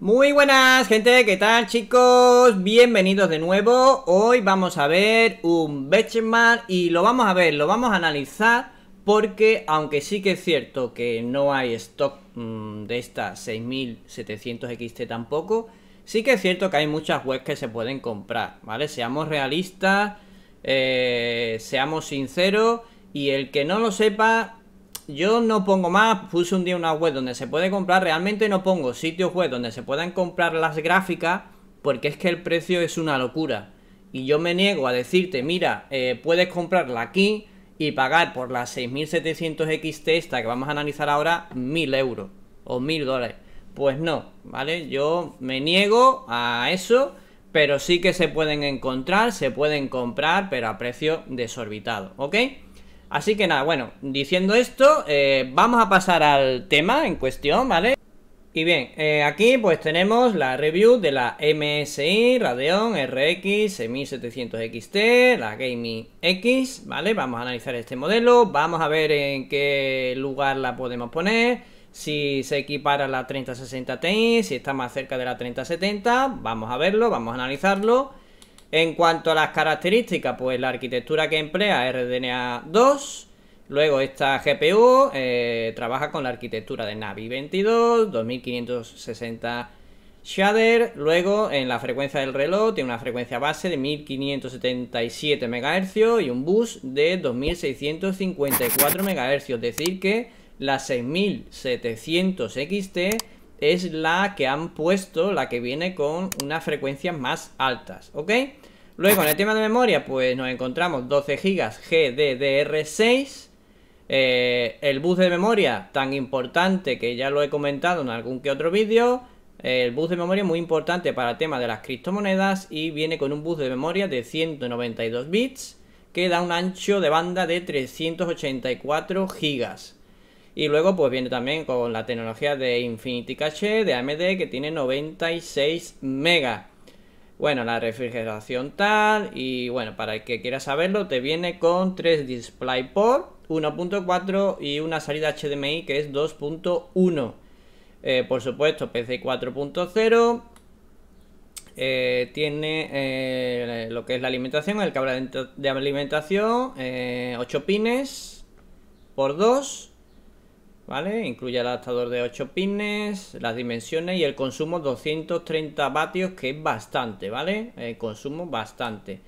Muy buenas gente, ¿qué tal chicos? Bienvenidos de nuevo, hoy vamos a ver un benchmark y lo vamos a ver, lo vamos a analizar porque aunque sí que es cierto que no hay stock mm, de estas 6700 XT tampoco, sí que es cierto que hay muchas webs que se pueden comprar, ¿vale? Seamos realistas, eh, seamos sinceros y el que no lo sepa, yo no pongo más, puse un día una web donde se puede comprar, realmente no pongo sitios web donde se puedan comprar las gráficas, porque es que el precio es una locura. Y yo me niego a decirte, mira, eh, puedes comprarla aquí y pagar por las 6700 XT esta que vamos a analizar ahora 1000 euros o 1000 dólares. Pues no, ¿vale? Yo me niego a eso, pero sí que se pueden encontrar, se pueden comprar, pero a precio desorbitado, ¿ok? Así que nada, bueno, diciendo esto, eh, vamos a pasar al tema en cuestión, ¿vale? Y bien, eh, aquí pues tenemos la review de la MSI Radeon RX 6700 xt la Gaming X, ¿vale? Vamos a analizar este modelo, vamos a ver en qué lugar la podemos poner, si se equipara a la 3060 Ti, si está más cerca de la 3070, vamos a verlo, vamos a analizarlo en cuanto a las características, pues la arquitectura que emplea es RDNA 2. Luego esta GPU eh, trabaja con la arquitectura de Navi 22, 2560 shader. Luego en la frecuencia del reloj tiene una frecuencia base de 1577 MHz y un bus de 2654 MHz. Es decir que la 6700 XT es la que han puesto, la que viene con unas frecuencias más altas, ¿ok? Luego, en el tema de memoria, pues nos encontramos 12 GB GDDR6, el bus de memoria, tan importante que ya lo he comentado en algún que otro vídeo, el bus de memoria muy importante para el tema de las criptomonedas y viene con un bus de memoria de 192 bits que da un ancho de banda de 384 GB y luego pues viene también con la tecnología de Infinity Cache de AMD que tiene 96 megas. Bueno, la refrigeración tal y bueno, para el que quiera saberlo te viene con 3 DisplayPort, 1.4 y una salida HDMI que es 2.1. Eh, por supuesto, PC 4.0. Eh, tiene eh, lo que es la alimentación, el cable de alimentación, 8 pines por 2 ¿vale? Incluye el adaptador de 8 pines, las dimensiones y el consumo 230 vatios, que es bastante, ¿vale? El consumo bastante.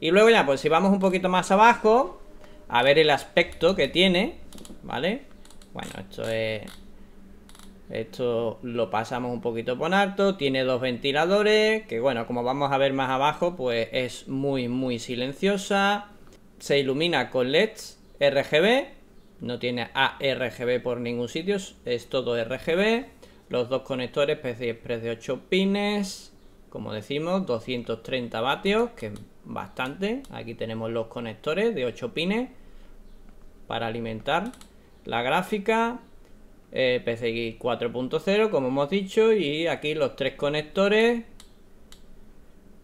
Y luego ya, pues si vamos un poquito más abajo, a ver el aspecto que tiene, ¿vale? Bueno, esto es... Esto lo pasamos un poquito por alto, tiene dos ventiladores, que bueno, como vamos a ver más abajo, pues es muy, muy silenciosa. Se ilumina con LEDs RGB no tiene ARGB por ningún sitio, es todo RGB. Los dos conectores PCI de 8 pines, como decimos, 230 vatios, que es bastante. Aquí tenemos los conectores de 8 pines para alimentar la gráfica. Eh, PCI 4.0, como hemos dicho, y aquí los tres conectores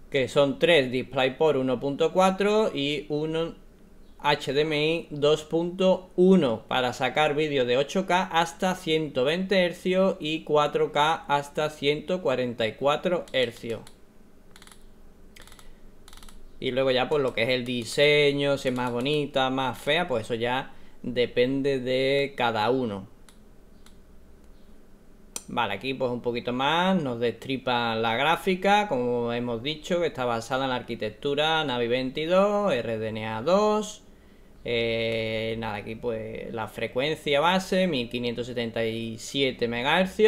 que son 3 DisplayPort 1.4 y uno HDMI 2.1 para sacar vídeos de 8K hasta 120 Hz y 4K hasta 144 Hz. Y luego ya pues lo que es el diseño, si es más bonita, más fea, pues eso ya depende de cada uno. Vale, aquí pues un poquito más, nos destripa la gráfica, como hemos dicho, que está basada en la arquitectura Navi 22, RDNA 2, eh, nada, aquí pues la frecuencia base, 1577 MHz,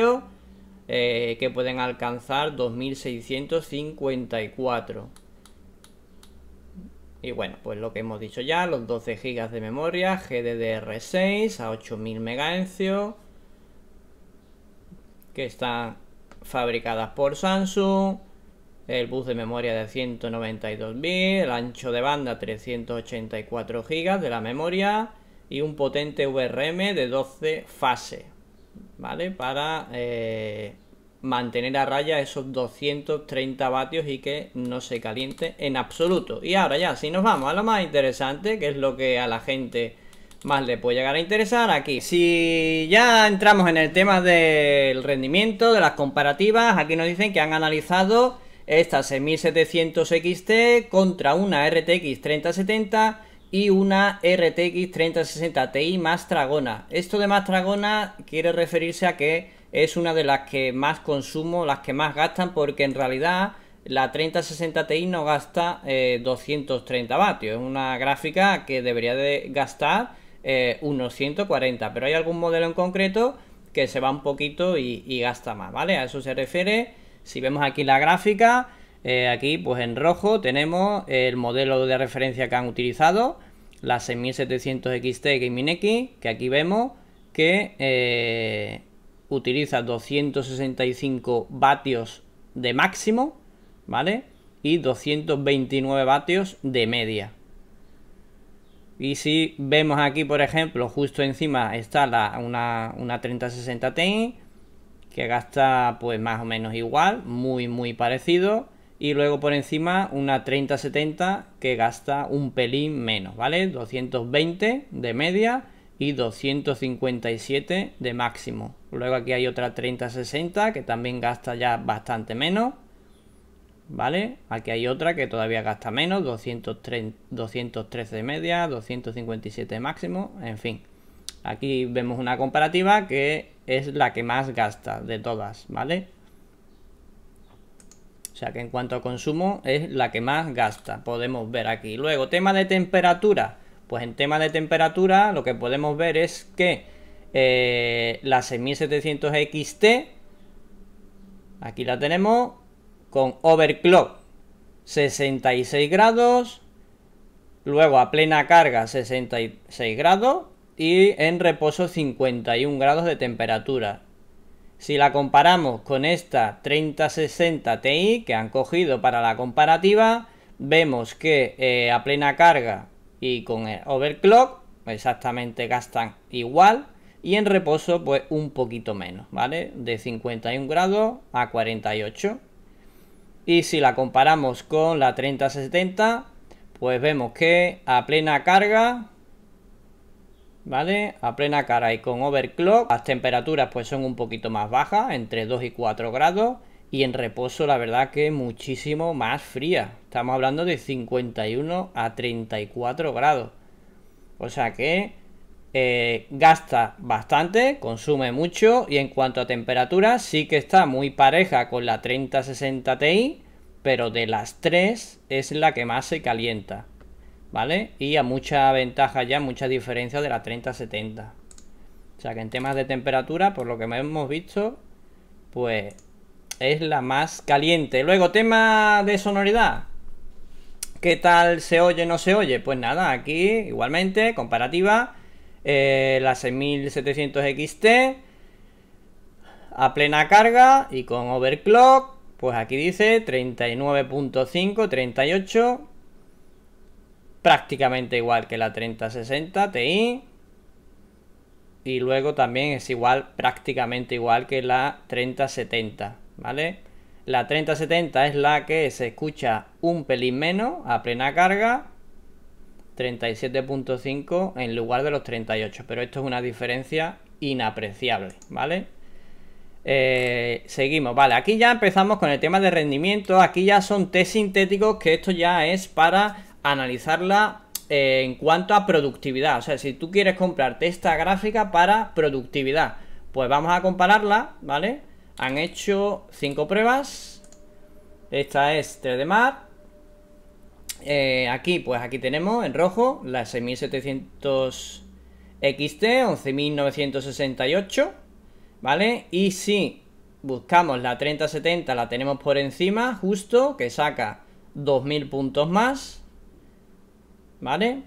eh, que pueden alcanzar 2654. Y bueno, pues lo que hemos dicho ya, los 12 GB de memoria, GDDR6 a 8000 MHz, que están fabricadas por Samsung el bus de memoria de 192.000, el ancho de banda 384 GB de la memoria y un potente VRM de 12 fases, ¿vale? Para eh, mantener a raya esos 230 vatios y que no se caliente en absoluto. Y ahora ya, si nos vamos a lo más interesante, que es lo que a la gente más le puede llegar a interesar aquí. Si ya entramos en el tema del rendimiento, de las comparativas, aquí nos dicen que han analizado esta 6700 XT contra una RTX 3070 y una RTX 3060 Ti más tragona Esto de más tragona quiere referirse a que es una de las que más consumo, las que más gastan, porque en realidad la 3060 Ti no gasta 230 eh, vatios. Es una gráfica que debería de gastar eh, unos 140, pero hay algún modelo en concreto que se va un poquito y, y gasta más, ¿vale? A eso se refiere si vemos aquí la gráfica, eh, aquí pues en rojo tenemos el modelo de referencia que han utilizado, la 6700 XT Gaming X, que aquí vemos que eh, utiliza 265 vatios de máximo, ¿vale? Y 229 vatios de media. Y si vemos aquí, por ejemplo, justo encima está una, una 3060 Ti, que gasta pues más o menos igual, muy muy parecido. Y luego por encima una 3070 que gasta un pelín menos, ¿vale? 220 de media y 257 de máximo. Luego aquí hay otra 3060 que también gasta ya bastante menos. ¿Vale? Aquí hay otra que todavía gasta menos, 213 de media, 257 de máximo, en fin. Aquí vemos una comparativa que es la que más gasta de todas, ¿vale? O sea que en cuanto a consumo es la que más gasta, podemos ver aquí. Luego, tema de temperatura. Pues en tema de temperatura lo que podemos ver es que eh, la 6700XT, aquí la tenemos, con overclock 66 grados, luego a plena carga 66 grados, y en reposo 51 grados de temperatura. Si la comparamos con esta 3060 Ti que han cogido para la comparativa, vemos que eh, a plena carga y con el overclock exactamente gastan igual y en reposo pues un poquito menos, ¿vale? De 51 grados a 48. Y si la comparamos con la 3070, pues vemos que a plena carga ¿vale? A plena cara y con overclock. Las temperaturas pues son un poquito más bajas, entre 2 y 4 grados. Y en reposo la verdad que muchísimo más fría. Estamos hablando de 51 a 34 grados. O sea que eh, gasta bastante, consume mucho y en cuanto a temperatura sí que está muy pareja con la 3060 Ti, pero de las tres es la que más se calienta. ¿vale? Y a mucha ventaja ya, mucha diferencia de la 3070. O sea que en temas de temperatura, por lo que hemos visto, pues es la más caliente. Luego, tema de sonoridad. ¿Qué tal se oye o no se oye? Pues nada, aquí igualmente, comparativa, eh, la 6700 XT a plena carga y con overclock, pues aquí dice 39.5, 38 prácticamente igual que la 3060 Ti. Y luego también es igual, prácticamente igual que la 3070, ¿vale? La 3070 es la que se escucha un pelín menos a plena carga, 37.5 en lugar de los 38, pero esto es una diferencia inapreciable, ¿vale? Eh, seguimos, vale, aquí ya empezamos con el tema de rendimiento, aquí ya son test sintéticos, que esto ya es para analizarla eh, en cuanto a productividad. O sea, si tú quieres comprarte esta gráfica para productividad, pues vamos a compararla, ¿vale? Han hecho 5 pruebas. Esta es 3 de mar. Eh, aquí, pues aquí tenemos en rojo la 6700 XT, 11968, ¿vale? Y si buscamos la 3070, la tenemos por encima, justo, que saca 2000 puntos más, ¿vale?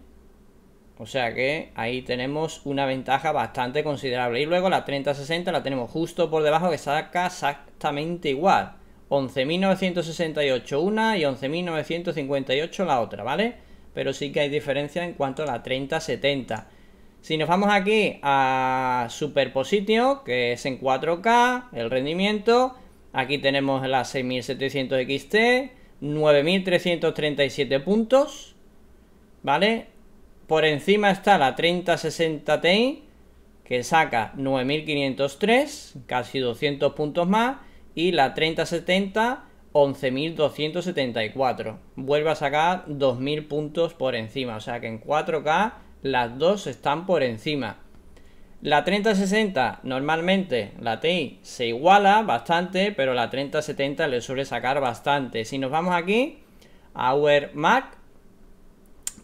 O sea que ahí tenemos una ventaja bastante considerable. Y luego la 3060 la tenemos justo por debajo que saca exactamente igual. 11.968 una y 11.958 la otra, ¿vale? Pero sí que hay diferencia en cuanto a la 3070. Si nos vamos aquí a Superpositio, que es en 4K, el rendimiento, aquí tenemos la 6700 XT, 9.337 puntos, ¿vale? Por encima está la 3060 Ti, que saca 9503, casi 200 puntos más, y la 3070 11.274. Vuelve a sacar 2.000 puntos por encima. O sea que en 4K las dos están por encima. La 3060 normalmente la TI se iguala bastante, pero la 3070 le suele sacar bastante. Si nos vamos aquí a Our Mac,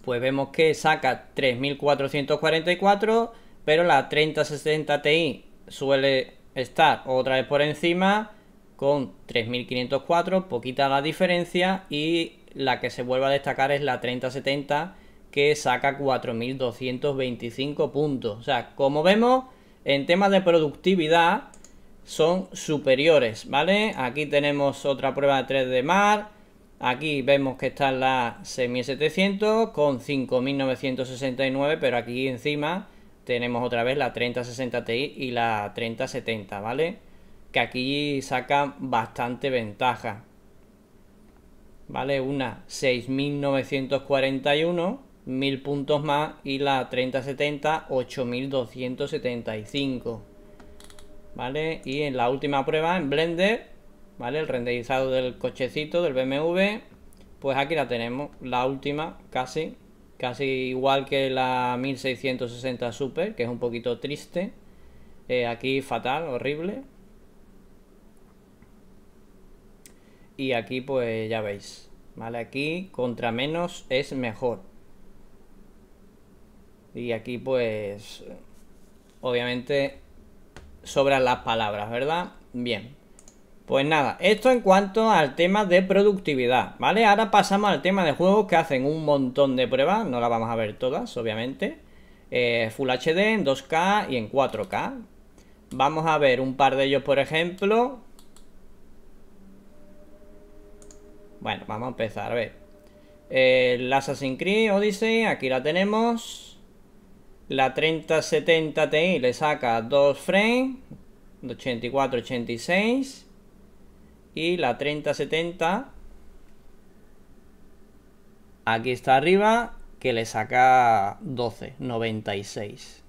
pues vemos que saca 3.444, pero la 3060 Ti suele estar otra vez por encima con 3.504, poquita la diferencia y la que se vuelve a destacar es la 3070 que saca 4.225 puntos. O sea, como vemos, en temas de productividad son superiores, ¿vale? Aquí tenemos otra prueba de 3D Mar, Aquí vemos que está la 6700 con 5969, pero aquí encima tenemos otra vez la 3060 Ti y la 3070, ¿vale? Que aquí sacan bastante ventaja. ¿Vale? Una 6941, 1000 puntos más y la 3070 8275. ¿Vale? Y en la última prueba en Blender ¿vale? El renderizado del cochecito, del BMW, pues aquí la tenemos, la última, casi, casi igual que la 1660 Super, que es un poquito triste, eh, aquí fatal, horrible. Y aquí pues ya veis, ¿vale? Aquí contra menos es mejor. Y aquí pues obviamente sobran las palabras, ¿verdad? Bien, pues nada, esto en cuanto al tema de productividad, ¿vale? Ahora pasamos al tema de juegos que hacen un montón de pruebas, no las vamos a ver todas, obviamente. Eh, Full HD en 2K y en 4K. Vamos a ver un par de ellos, por ejemplo. Bueno, vamos a empezar, a ver. el Assassin's Creed Odyssey, aquí la tenemos. La 3070 Ti le saca 2 frames, 84-86 y la 3070 aquí está arriba que le saca 12, 96.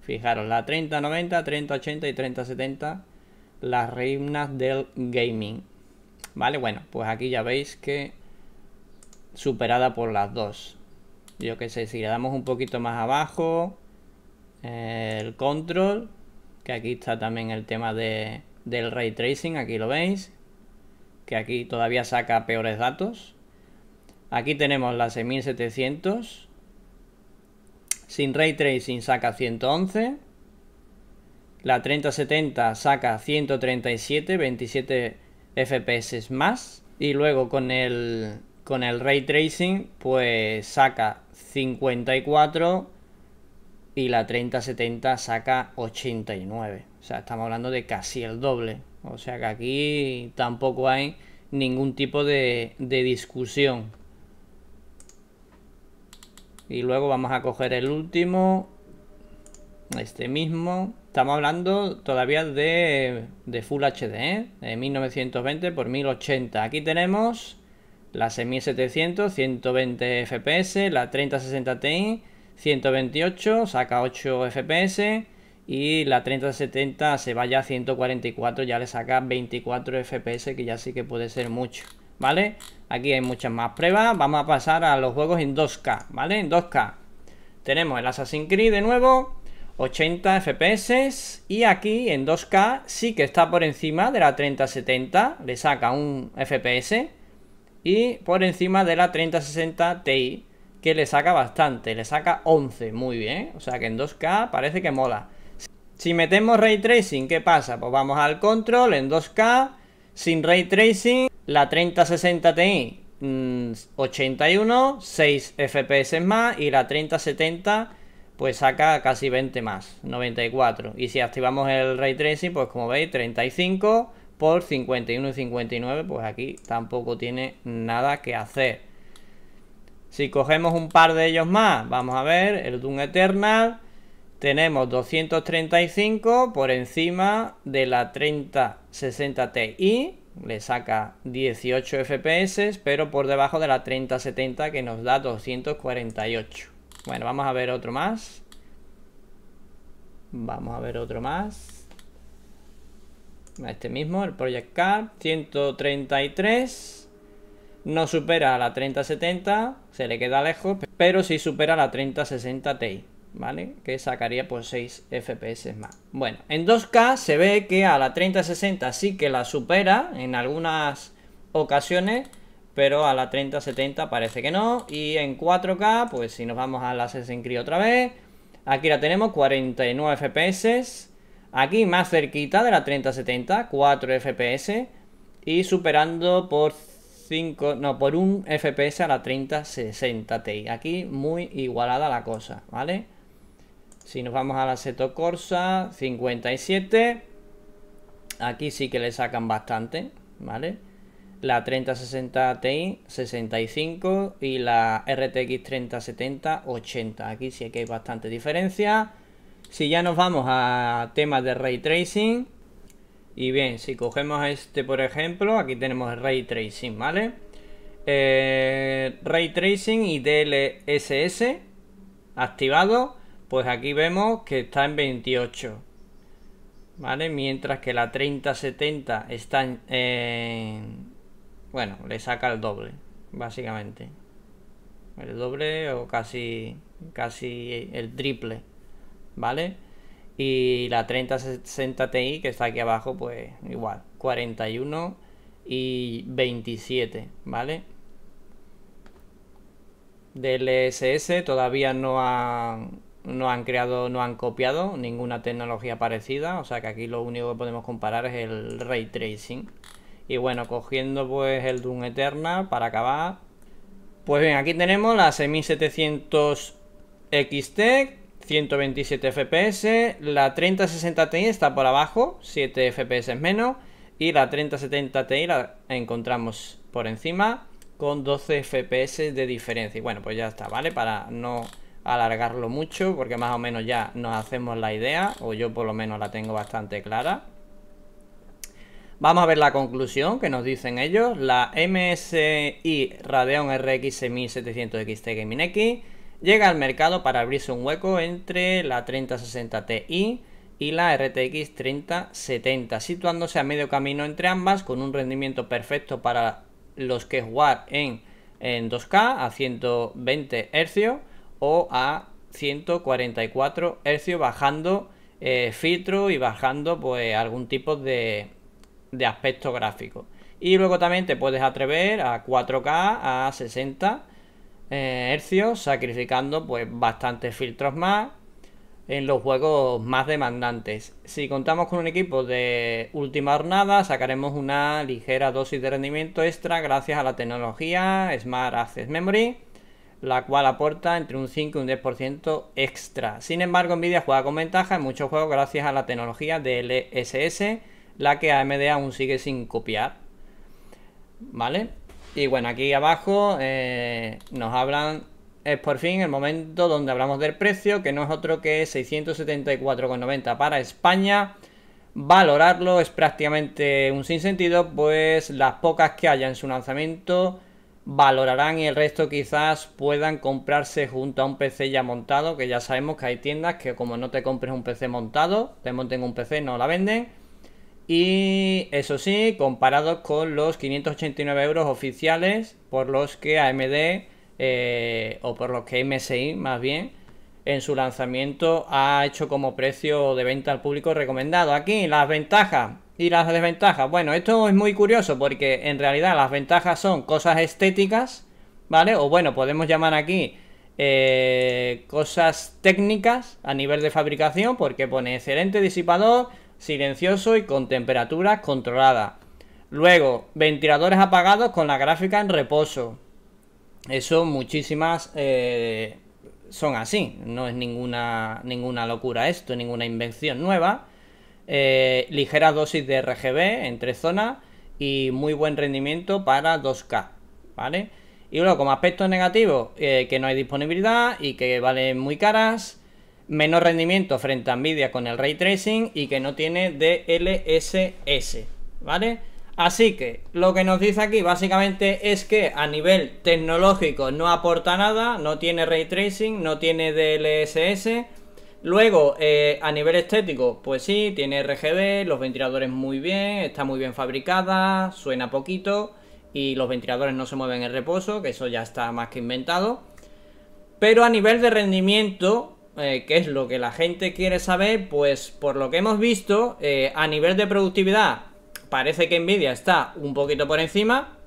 Fijaros, la 3090, 3080 y 3070, las reinas del gaming. Vale, bueno, pues aquí ya veis que superada por las dos. Yo qué sé, si le damos un poquito más abajo, el control, que aquí está también el tema del ray tracing, aquí lo veis que aquí todavía saca peores datos. Aquí tenemos la 6700. Sin ray tracing saca 111. La 3070 saca 137, 27 FPS más. Y luego con el, con el ray tracing pues saca 54 y la 3070 saca 89. O sea, estamos hablando de casi el doble. O sea que aquí tampoco hay ningún tipo de, discusión. Y luego vamos a coger el último. Este mismo. Estamos hablando todavía de, Full HD, ¿eh? de 1920 por 1080. Aquí tenemos la 6700, 120 FPS, la 3060 Ti, 128, saca 8 FPS, y la 3070 se vaya a 144, ya le saca 24 FPS, que ya sí que puede ser mucho, ¿vale? Aquí hay muchas más pruebas, vamos a pasar a los juegos en 2K, ¿vale? En 2K tenemos el Assassin's Creed de nuevo, 80 FPS, y aquí en 2K sí que está por encima de la 3070, le saca un FPS, y por encima de la 3060 Ti, que le saca bastante, le saca 11, muy bien, o sea que en 2K parece que mola. Si metemos Ray Tracing, ¿qué pasa? Pues vamos al control en 2K, sin Ray Tracing, la 3060 Ti 81, 6 FPS más y la 3070 pues saca casi 20 más, 94. Y si activamos el Ray Tracing, pues como veis, 35 por 51 y 59, pues aquí tampoco tiene nada que hacer. Si cogemos un par de ellos más, vamos a ver, el Doom Eternal tenemos 235 por encima de la 3060 Ti, le saca 18 FPS, pero por debajo de la 3070 que nos da 248. Bueno, vamos a ver otro más. Vamos a ver otro más. Este mismo, el Project Card 133. No supera a la 3070, se le queda lejos, pero sí supera la 3060 Ti. ¿vale? Que sacaría pues 6 FPS más. Bueno, en 2K se ve que a la 3060 sí que la supera en algunas ocasiones, pero a la 3070 parece que no. Y en 4K, pues si nos vamos a la Assassin's otra vez, aquí la tenemos 49 FPS. Aquí más cerquita de la 3070, 4 FPS. Y superando por 5, no, por un FPS a la 3060 Ti. Aquí muy igualada la cosa, ¿vale? Si nos vamos a la Seto Corsa, 57. Aquí sí que le sacan bastante, ¿vale? La 3060 Ti, 65. Y la RTX 3070, 80. Aquí sí que hay bastante diferencia. Si ya nos vamos a temas de Ray Tracing. Y bien, si cogemos este por ejemplo, aquí tenemos el Ray Tracing, ¿vale? Eh, ray Tracing y DLSS activado pues aquí vemos que está en 28. ¿Vale? Mientras que la 3070 está en... bueno, le saca el doble, básicamente. El doble o casi, casi el triple. ¿Vale? Y la 3060 Ti, que está aquí abajo, pues igual. 41 y 27, ¿vale? SS e todavía no ha no han creado, no han copiado ninguna tecnología parecida, o sea que aquí lo único que podemos comparar es el ray tracing. Y bueno, cogiendo pues el Doom Eternal para acabar. Pues bien, aquí tenemos la 6700 XT, 127 FPS, la 3060 Ti está por abajo, 7 FPS menos, y la 3070 Ti la encontramos por encima con 12 FPS de diferencia. Y bueno, pues ya está, ¿vale? Para no alargarlo mucho porque más o menos ya nos hacemos la idea, o yo por lo menos la tengo bastante clara. Vamos a ver la conclusión que nos dicen ellos. La MSI Radeon RX 6700XT Gaming X llega al mercado para abrirse un hueco entre la 3060 Ti y la RTX 3070, situándose a medio camino entre ambas con un rendimiento perfecto para los que jugar en, en 2K a 120 Hz o a 144 Hz bajando eh, filtro y bajando pues algún tipo de, aspecto gráfico. Y luego también te puedes atrever a 4K, a 60 eh, hercios sacrificando pues bastantes filtros más en los juegos más demandantes. Si contamos con un equipo de última jornada, sacaremos una ligera dosis de rendimiento extra gracias a la tecnología Smart Access Memory la cual aporta entre un 5 y un 10% extra. Sin embargo, Nvidia juega con ventaja en muchos juegos gracias a la tecnología DLSS, la que AMD aún sigue sin copiar. ¿Vale? Y bueno, aquí abajo eh, nos hablan, es por fin el momento donde hablamos del precio, que no es otro que 674,90 para España. Valorarlo es prácticamente un sinsentido, pues las pocas que haya en su lanzamiento valorarán y el resto quizás puedan comprarse junto a un PC ya montado, que ya sabemos que hay tiendas que como no te compres un PC montado, te monten un PC no la venden. Y eso sí, comparados con los 589 euros oficiales por los que AMD eh, o por los que MSI más bien en su lanzamiento ha hecho como precio de venta al público recomendado. Aquí las ventajas y las desventajas. Bueno, esto es muy curioso porque en realidad las ventajas son cosas estéticas, ¿vale? O bueno, podemos llamar aquí eh, cosas técnicas a nivel de fabricación porque pone excelente disipador, silencioso y con temperaturas controladas. Luego, ventiladores apagados con la gráfica en reposo. Eso muchísimas... Eh, son así. No es ninguna, ninguna locura esto, ninguna invención nueva. Eh, ligera dosis de RGB entre zonas y muy buen rendimiento para 2K, ¿vale? Y luego como aspecto negativo, eh, que no hay disponibilidad y que valen muy caras, menor rendimiento frente a Nvidia con el ray tracing y que no tiene DLSS, ¿vale? Así que lo que nos dice aquí básicamente es que a nivel tecnológico no aporta nada, no tiene ray tracing, no tiene DLSS. Luego, eh, a nivel estético, pues sí, tiene RGB, los ventiladores muy bien, está muy bien fabricada, suena poquito y los ventiladores no se mueven en reposo, que eso ya está más que inventado. Pero a nivel de rendimiento, eh, que es lo que la gente quiere saber, pues por lo que hemos visto, eh, a nivel de productividad parece que Nvidia está un poquito por encima.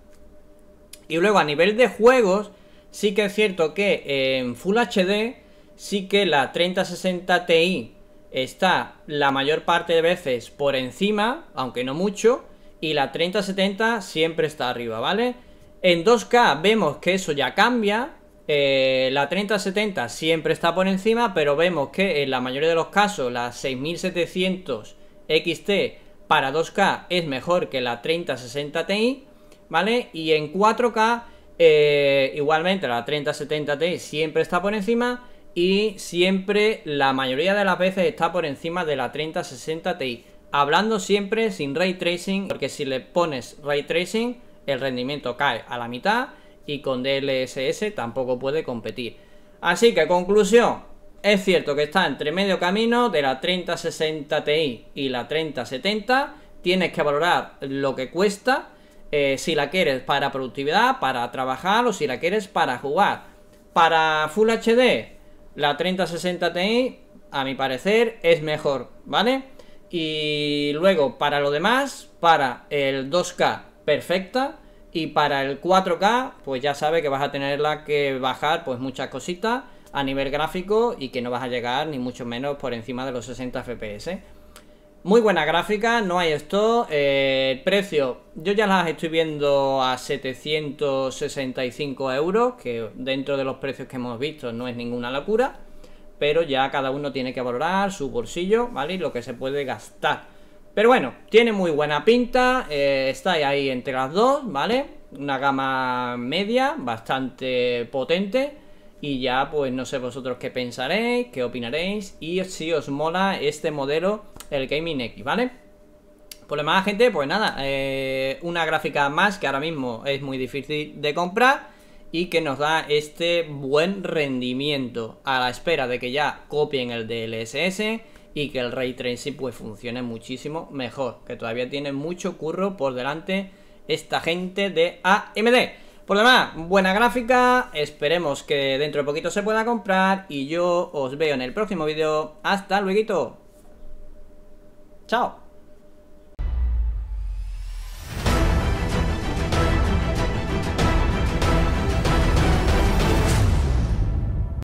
Y luego a nivel de juegos, sí que es cierto que en Full HD, sí que la 3060 Ti está la mayor parte de veces por encima, aunque no mucho, y la 3070 siempre está arriba, ¿vale? En 2K vemos que eso ya cambia, eh, la 3070 siempre está por encima, pero vemos que en la mayoría de los casos la 6700 XT para 2K es mejor que la 3060 Ti, ¿vale? Y en 4K, eh, igualmente la 3070 Ti siempre está por encima y siempre, la mayoría de las veces está por encima de la 3060 Ti. Hablando siempre sin ray tracing, porque si le pones ray tracing, el rendimiento cae a la mitad y con DLSS tampoco puede competir. Así que conclusión, es cierto que está entre medio camino de la 3060 Ti y la 3070. Tienes que valorar lo que cuesta, eh, si la quieres para productividad, para trabajar o si la quieres para jugar. Para Full HD, la 3060 Ti, a mi parecer, es mejor, ¿vale? Y luego, para lo demás, para el 2K, perfecta. Y para el 4K, pues ya sabe que vas a tenerla que bajar pues muchas cositas a nivel gráfico y que no vas a llegar ni mucho menos por encima de los 60 FPS. Muy buena gráfica, no hay esto. Eh, el precio, yo ya las estoy viendo a 765 euros, que dentro de los precios que hemos visto no es ninguna locura, pero ya cada uno tiene que valorar su bolsillo, ¿vale? Y lo que se puede gastar. Pero bueno, tiene muy buena pinta, eh, está ahí entre las dos, ¿vale? Una gama media, bastante potente. Y ya, pues no sé vosotros qué pensaréis, qué opinaréis y si os mola este modelo, el Gaming X, ¿vale? Por pues lo demás, gente, pues nada, eh, una gráfica más que ahora mismo es muy difícil de comprar y que nos da este buen rendimiento a la espera de que ya copien el DLSS y que el Ray Tracing pues funcione muchísimo mejor, que todavía tiene mucho curro por delante esta gente de AMD. Por demás, buena gráfica, esperemos que dentro de poquito se pueda comprar y yo os veo en el próximo vídeo. Hasta luego. Chao.